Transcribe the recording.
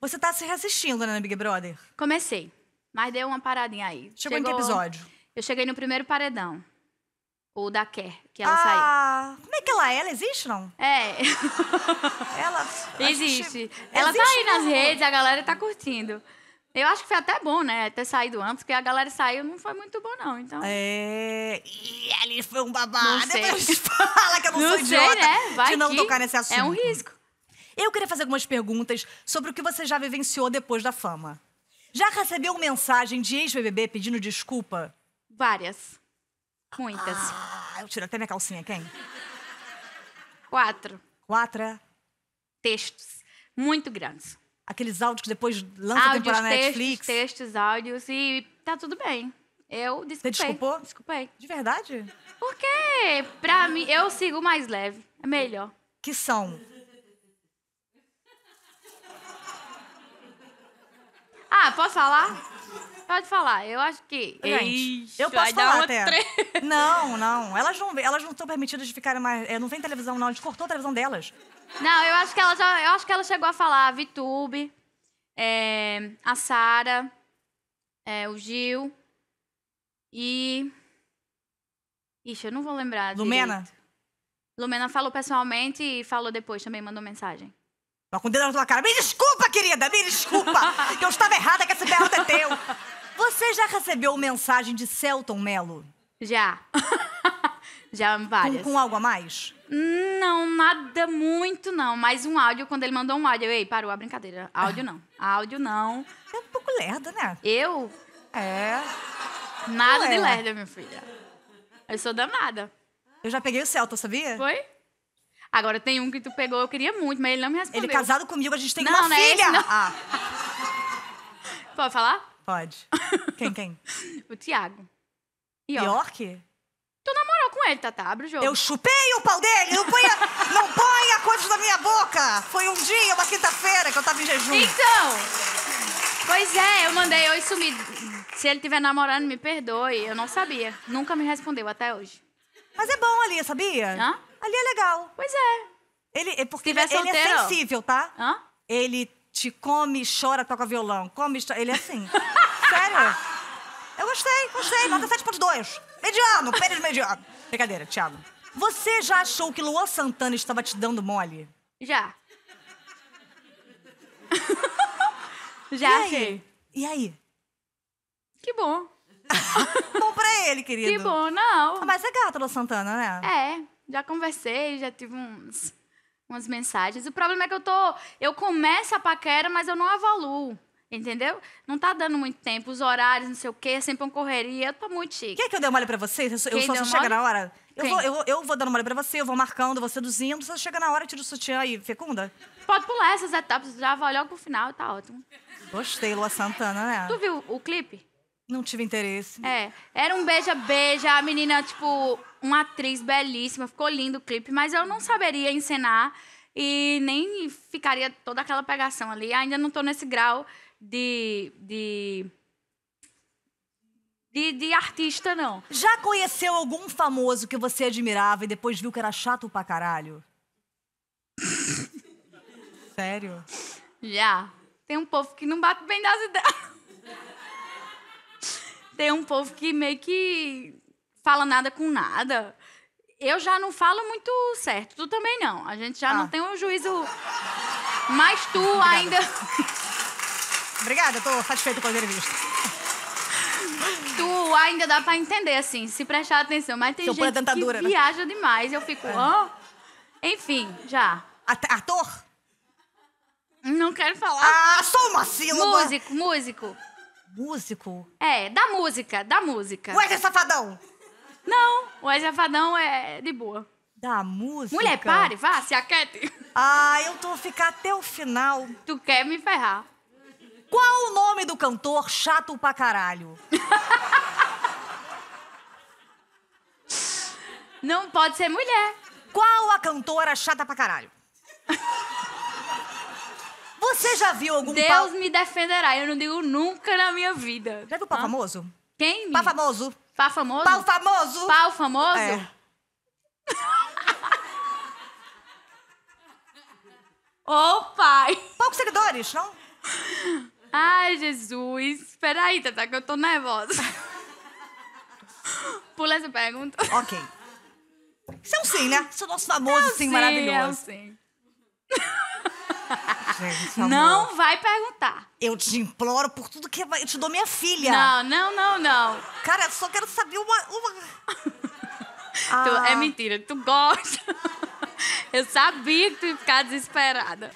Você tá se resistindo né, Big Brother? Comecei, mas deu uma paradinha aí. Chegou, Chegou em que episódio? Eu cheguei no primeiro paredão. O da Ker, que ela ah, saiu. Ah, como é que ela é? Ela existe, não? É. ela. Existe. Ela existe tá aí nas redes, a galera tá curtindo. Eu acho que foi até bom, né? Ter saído antes, porque a galera saiu não foi muito bom, não. Então. É. E ali foi um babado. Não sei. fala que eu não, não sou sei, idiota né? Vai de não tocar nesse assunto. É um risco. Eu queria fazer algumas perguntas sobre o que você já vivenciou depois da fama. Já recebeu mensagem de ex-BBB pedindo desculpa? Várias. Muitas. Ah, eu tiro até minha calcinha, quem? Quatro. Quatro? É? Textos. Muito grandes. Aqueles áudios que depois lança a temporada na Netflix? textos, áudios e tá tudo bem. Eu desculpei. Você desculpou? Desculpei. De verdade? Porque, pra mim, eu sigo mais leve. É melhor. Que são Pode Posso falar? Pode falar. Eu acho que. Gente, eu posso falar até. Tre... Não, não. Elas não elas não estão permitidas de ficarem mais. Eh, não vem televisão, não. A gente cortou a televisão delas. Não, eu acho que ela já. Eu acho que ela chegou a falar a Vitube, é, a Sara, é, o Gil e. Ixi, eu não vou lembrar. Lumena? Direito. Lumena falou pessoalmente e falou depois, também mandou mensagem. Tô com o dedo na tua cara. Me desculpa, querida, me desculpa. que eu estava errada que esse berro é teu. Você já recebeu mensagem de Celton Mello? Já. já várias. Com, com, algo a mais? Não, nada muito não. Mais um áudio, quando ele mandou um áudio. Ei, parou a brincadeira. Áudio não. Áudio não. é um pouco lerda, né? Eu? É. Nada de lerda, minha filha. Eu sou danada. Eu já peguei o Celta, sabia? Foi? Agora tem um que tu pegou, eu queria muito, mas ele não me respondeu. Ele é casado comigo, a gente tem não, uma né? não filha. É esse, Ah. Pode falar? Pode. Quem, quem? o Tiago. York. Tu namorou com ele, Tata, abre o jogo. Eu chupei o pau dele! Não ponha, não ponha coisas na minha boca! Foi um dia, uma quinta-feira, que eu tava em jejum. Então! Pois é, eu mandei oi sumir. Se ele tiver namorando, me perdoe. Eu não sabia. Nunca me respondeu até hoje. Mas é bom ali, sabia? Hã? ali é legal. Pois é. Ele, é porque ele, ele, é sensível, tá? Hã? Ele te come, chora, toca violão. Come, Ele é assim. Sério? Eu gostei, gostei. Nota 7.2. Mediano, pênis mediano. Brincadeira, Thiago. Você já achou que Luan Santana estava te dando mole? Já. já e achei. Aí? E aí? Que bom. bom pra ele, querido. Que bom, não. Ah, mas é gato, Luan Santana, né? É já conversei, já tive uns, umas mensagens. O problema é que eu tô. Eu começo a paquera, mas eu não evoluo. Entendeu? Não tá dando muito tempo, os horários, não sei o quê, é sempre uma correria, eu tô muito chique. Quer é que eu dê olhada pra vocês? Eu, só, eu só chega na hora. Eu vou, eu, eu vou dando pra você, eu vou marcando, vou seduzindo, você chega na hora, tira o sutiã e fecunda? Pode pular essas etapas, já vai logo pro final, tá ótimo. Gostei, Lua Santana, né? Tu viu o clipe? Não tive interesse. É. Era um beija-beija, a menina, tipo, uma atriz belíssima, ficou lindo o clipe, mas eu não saberia encenar e nem ficaria toda aquela pegação ali. Ainda não tô nesse grau de. de de, de, artista, não. Já conheceu algum famoso que você admirava e depois viu que era chato pra caralho? Sério? Já. Tem um povo que não bate bem das ideias tem um povo que meio que fala nada com nada. Eu já não falo muito certo, tu também não. A gente já ah. não tem um juízo. Mas tu Obrigada. ainda. Obrigada, eu tô satisfeito com a entrevista. Tu ainda dá pra entender, assim, se prestar atenção. Mas tem Seu gente tá que né? viaja demais. Eu fico, É. Oh. Enfim, já. ator? Não quero falar. Ah, sou uma sílaba. Músico, músico. Músico? É, da música, da música. Wesley Safadão! Não, o Wesley Safadão é de boa. Da música? Mulher, pare, vá, se aquete. Ah, eu tô ficar até o final. Tu quer me ferrar. Qual o nome do cantor chato pra caralho? Não pode ser mulher. Qual a cantora chata pra caralho? Você já viu algum Deus me defenderá. Eu não digo nunca na minha vida. Já viu pau ah. famoso? Quem? Pau famoso. Pau famoso? Pau famoso. Pau famoso? É. oh, pai. Poucos seguidores, não? Ai, Jesus. Espera aí, Tata, que eu tô nervosa. Pula essa pergunta. Ok. Isso é um sim, né? Isso é o nosso famoso é um sim, sim maravilhoso. É um sim. Gente, é não vai perguntar. Eu te imploro por tudo que eu te dou minha filha. Não, não, não, não. Cara, só quero saber uma. uma... ah. tu, é ah. mentira, tu gosta. Eu sabia que tu ia ficar desesperada.